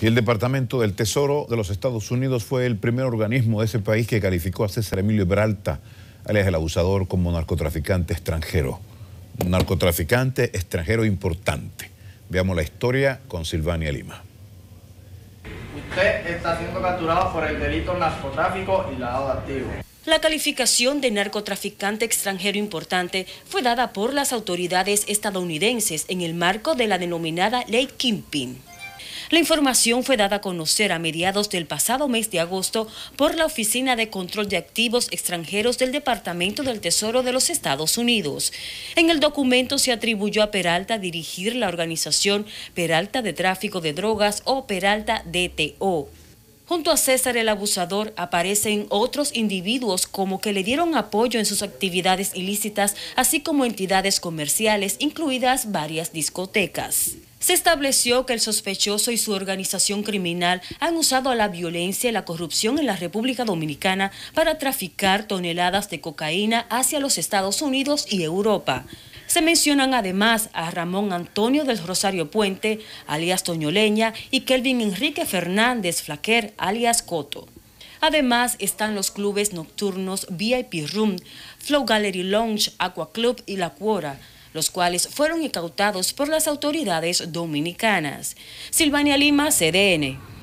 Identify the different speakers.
Speaker 1: Y el Departamento del Tesoro de los Estados Unidos fue el primer organismo de ese país que calificó a César Emilio Peralta, alias el abusador, como narcotraficante extranjero. Narcotraficante extranjero importante. Veamos la historia con Silvania Lima.
Speaker 2: Usted está siendo capturado por el delito narcotráfico y lavado activo.
Speaker 3: La calificación de narcotraficante extranjero importante fue dada por las autoridades estadounidenses en el marco de la denominada Ley Kingpin. La información fue dada a conocer a mediados del pasado mes de agosto por la Oficina de Control de Activos Extranjeros del Departamento del Tesoro de los Estados Unidos. En el documento se atribuyó a Peralta dirigir la organización Peralta de Tráfico de Drogas o Peralta DTO. Junto a César el abusador aparecen otros individuos como que le dieron apoyo en sus actividades ilícitas, así como entidades comerciales, incluidas varias discotecas se estableció que el sospechoso y su organización criminal han usado la violencia y la corrupción en la República Dominicana para traficar toneladas de cocaína hacia los Estados Unidos y Europa. Se mencionan además a Ramón Antonio del Rosario Puente, alias Toñoleña, y Kelvin Enrique Fernández Flaquer, alias Coto. Además están los clubes nocturnos VIP Room, Flow Gallery Lounge, Aqua Club y La Cuora, los cuales fueron incautados por las autoridades dominicanas. Silvania Lima, CDN.